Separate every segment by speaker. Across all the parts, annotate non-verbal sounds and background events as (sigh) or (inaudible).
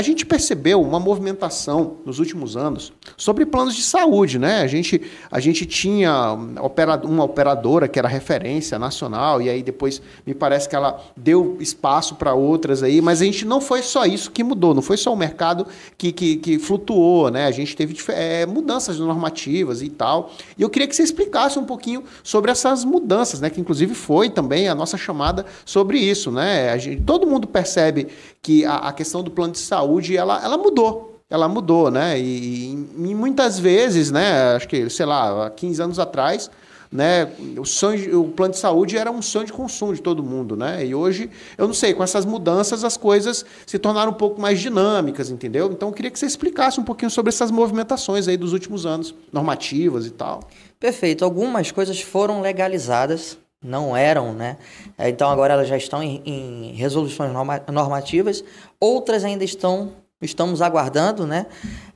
Speaker 1: A gente percebeu uma movimentação nos últimos anos sobre planos de saúde, né? A gente, a gente tinha uma operadora que era referência nacional, e aí depois me parece que ela deu espaço para outras aí, mas a gente não foi só isso que mudou, não foi só o mercado que, que, que flutuou, né? A gente teve é, mudanças normativas e tal. E eu queria que você explicasse um pouquinho sobre essas mudanças, né? Que inclusive foi também a nossa chamada sobre isso, né? Gente, todo mundo percebe que a, a questão do plano de saúde saúde, ela, ela mudou. Ela mudou, né? E, e muitas vezes, né? Acho que, sei lá, há 15 anos atrás, né? O, sonho, o plano de saúde era um sonho de consumo de todo mundo, né? E hoje, eu não sei, com essas mudanças as coisas se tornaram um pouco mais dinâmicas, entendeu? Então eu queria que você explicasse um pouquinho sobre essas movimentações aí dos últimos anos, normativas e tal. Perfeito. Algumas coisas foram legalizadas não eram, né? Então agora elas já estão em, em resoluções normativas, outras ainda estão estamos aguardando, né?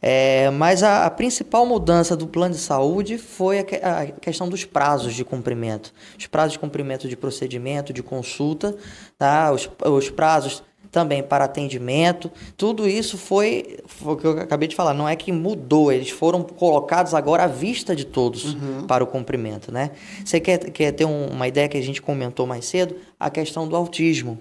Speaker 1: É, mas a, a, principal mudança do plano de saúde foi a, a, questão dos prazos de cumprimento. Os prazos de cumprimento de procedimento, de consulta, tá? os, os prazos também para atendimento. Tudo isso foi, foi o que eu acabei de falar, não é que mudou, eles foram colocados agora à vista de todos uhum. para o cumprimento, né? Você quer, quer ter um, uma ideia que a gente comentou mais cedo? A questão do autismo.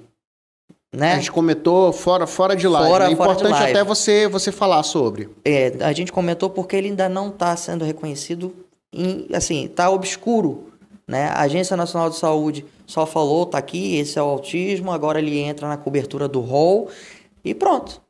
Speaker 1: Né? A gente comentou fora, fora de lá é fora né? importante live. até você, você falar sobre. É, a gente comentou porque ele ainda não está sendo reconhecido, em, assim, está obscuro né? A Agência Nacional de Saúde só falou, tá aqui, esse é o autismo, agora ele entra na cobertura do rol e pronto.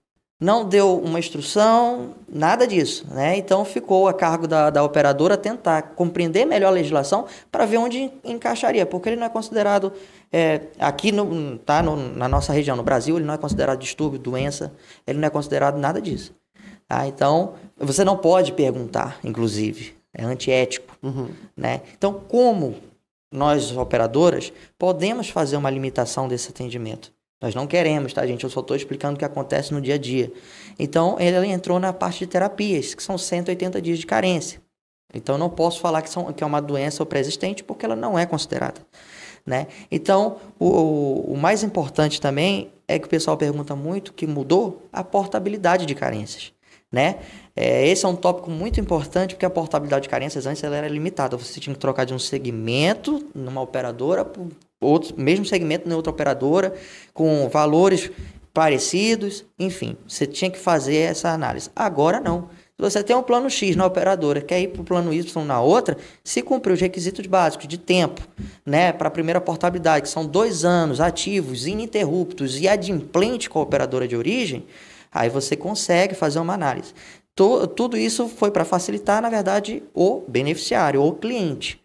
Speaker 1: Não deu uma instrução, nada disso. Né? Então ficou a cargo da, da operadora tentar compreender melhor a legislação para ver onde encaixaria, porque ele não é considerado, é, aqui no, tá, no, na nossa região, no Brasil, ele não é considerado distúrbio, doença, ele não é considerado nada disso. ah, Então você não pode perguntar, inclusive é antiético. Uhum. Né? Então, como nós, operadoras, podemos fazer uma limitação desse atendimento? Nós não queremos, tá, gente? Eu só estou explicando o que acontece no dia a dia. Então, ele entrou na parte de terapias, que são 180 dias de carência. Então, não posso falar que, são, que é uma doença ou pré-existente, porque ela não é considerada. Né? Então, o, o mais importante também é que o pessoal pergunta muito que mudou a portabilidade de carências. Né? É, esse é um tópico muito importante porque a portabilidade de carências antes ela era limitada. Você tinha que trocar de um segmento numa operadora para outro, mesmo segmento em outra operadora, com valores parecidos, enfim, você tinha que fazer essa análise. Agora não. Se você tem um plano X na operadora, quer ir para o plano Y na outra, se cumprir os requisitos básicos de tempo, né, para a primeira portabilidade, que são dois anos ativos, ininterruptos e adimplente com a operadora de origem, aí você consegue fazer uma análise. To, tudo isso foi para facilitar, na verdade, o beneficiário, o cliente.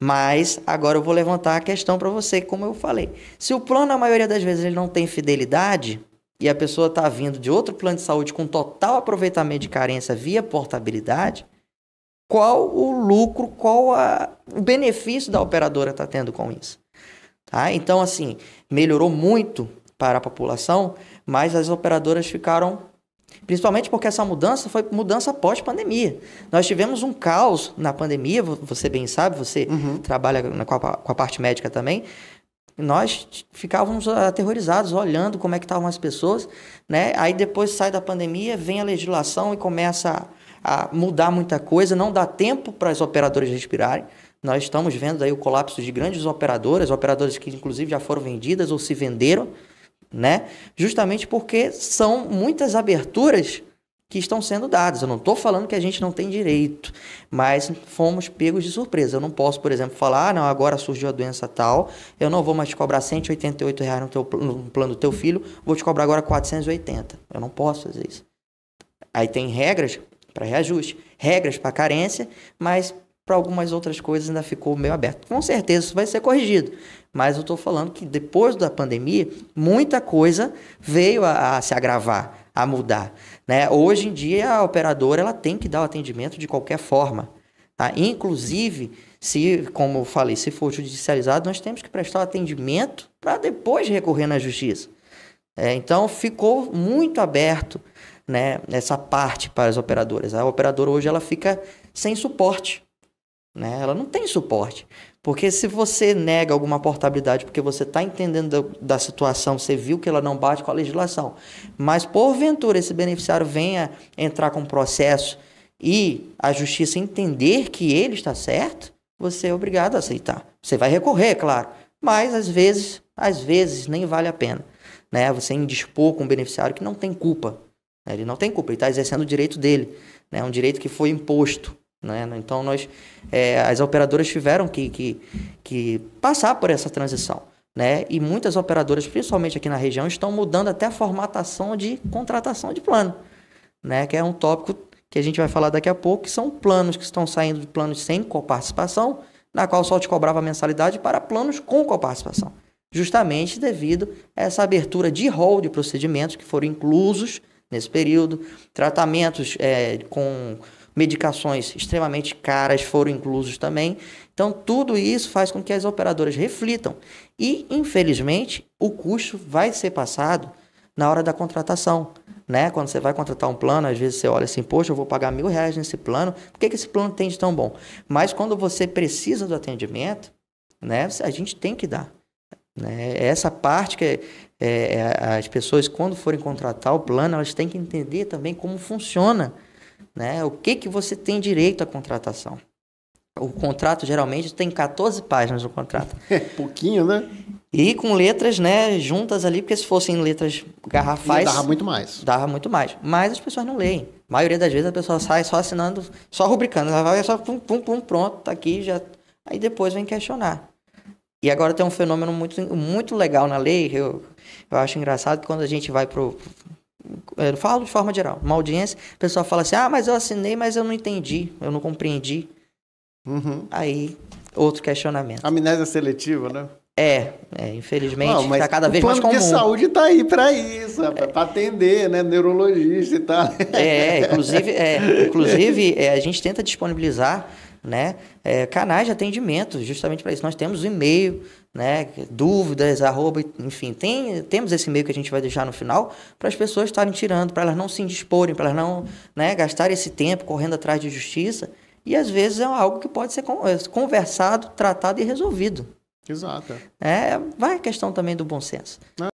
Speaker 1: Mas agora eu vou levantar a questão para você, como eu falei. Se o plano, na maioria das vezes, ele não tem fidelidade e a pessoa está vindo de outro plano de saúde com total aproveitamento de carência via portabilidade, qual o lucro, qual a, o benefício da operadora está tendo com isso? Tá? Então, assim, melhorou muito para a população, mas as operadoras ficaram Principalmente porque essa mudança foi mudança pós-pandemia. Nós tivemos um caos na pandemia, você bem sabe, você uhum. trabalha com a, com a, parte médica também. Nós ficávamos aterrorizados, olhando como é que estavam as pessoas, né? Aí depois sai da pandemia, vem a legislação e começa a, a mudar muita coisa, não dá tempo para as operadoras respirarem. Nós estamos vendo aí o colapso de grandes operadoras, operadoras que inclusive já foram vendidas ou se venderam, né? Justamente porque são muitas aberturas que estão sendo dadas. Eu não estou falando que a gente não tem direito, mas fomos pegos de surpresa. Eu não posso, por exemplo, falar, ah, não, agora surgiu a doença tal, eu não vou mais te cobrar 188 reais no, teu, no plano do teu filho, vou te cobrar agora 480. Eu não posso fazer isso. Aí tem regras para reajuste, regras para carência, mas para algumas outras coisas ainda ficou meio aberto. Com certeza isso vai ser corrigido. Mas eu estou falando que depois da pandemia, muita coisa veio a, a se agravar a mudar. Né? Hoje em dia, a operadora ela tem que dar o atendimento de qualquer forma. Tá? Inclusive, se, como eu falei, se for judicializado, nós temos que prestar o atendimento para depois recorrer na justiça. É, então, ficou muito aberto né, essa parte para as operadoras. A operadora hoje ela fica sem suporte. Né? Ela não tem suporte. Porque se você nega alguma portabilidade porque você está entendendo da, da, situação, você viu que ela não bate com a legislação, mas porventura esse beneficiário venha entrar com um processo e a justiça entender que ele está certo, você é obrigado a aceitar. Você vai recorrer, claro, mas às vezes, às vezes nem vale a pena. Né? Você indispor com um beneficiário que não tem culpa. Né? Ele não tem culpa, ele está exercendo o direito dele, né? um direito que foi imposto. Né? Então, nós, é, as operadoras tiveram que, que, que passar por essa transição. Né? E muitas operadoras, principalmente aqui na região, estão mudando até a formatação de contratação de plano, né? Que é um tópico que a gente vai falar daqui a pouco, que são planos que estão saindo de planos sem coparticipação, na qual só te cobrava mensalidade para planos com coparticipação, justamente devido a essa abertura de rol de procedimentos que foram inclusos nesse período, tratamentos é, com medicações extremamente caras foram inclusos também. Então, tudo isso faz com que as operadoras reflitam. E, infelizmente, o custo vai ser passado na hora da contratação. Né? Quando você vai contratar um plano, às vezes você olha assim, poxa, eu vou pagar mil reais nesse plano, por que, que esse plano tem de tão bom? Mas quando você precisa do atendimento, né, a gente tem que dar. Né? É essa parte que é, é, as pessoas, quando forem contratar o plano, elas têm que entender também como funciona né? O que, que você tem direito à contratação? O contrato geralmente tem 14 páginas o contrato. (laughs) É pouquinho, né? E com letras, né, juntas ali, porque se fossem letras garrafais. Dava muito mais. Dava muito mais. Mas as pessoas não leem. A maioria das vezes a pessoa sai só assinando, só rubricando. Ela vai só pum, pum, pum, pronto, tá aqui já. Aí depois vem questionar. E agora tem um fenômeno muito, muito legal na lei, eu, eu acho engraçado que quando a gente vai pro, é, eu falo de forma geral, uma audiência, o pessoal fala assim: ah, mas eu assinei, mas eu não entendi, eu não compreendi. Uhum. Aí, outro questionamento. Amnésia seletiva, né? É, é infelizmente não, tá cada vez mais comum. O plano de saúde tá aí para isso, é. para atender, né, neurologista e tal. É, inclusive, é, inclusive é, a gente tenta disponibilizar, né, é, canais de atendimento justamente para isso. Nós temos o e-mail, né, dúvidas, arroba, enfim, tem, temos esse meio que a gente vai deixar no final para as pessoas estarem tirando, para elas não se indisporem, para elas não né, gastarem esse tempo correndo atrás de justiça. E às vezes é algo que pode ser é, conversado, tratado e resolvido. Exato. É. é, vai a questão também do bom senso. É.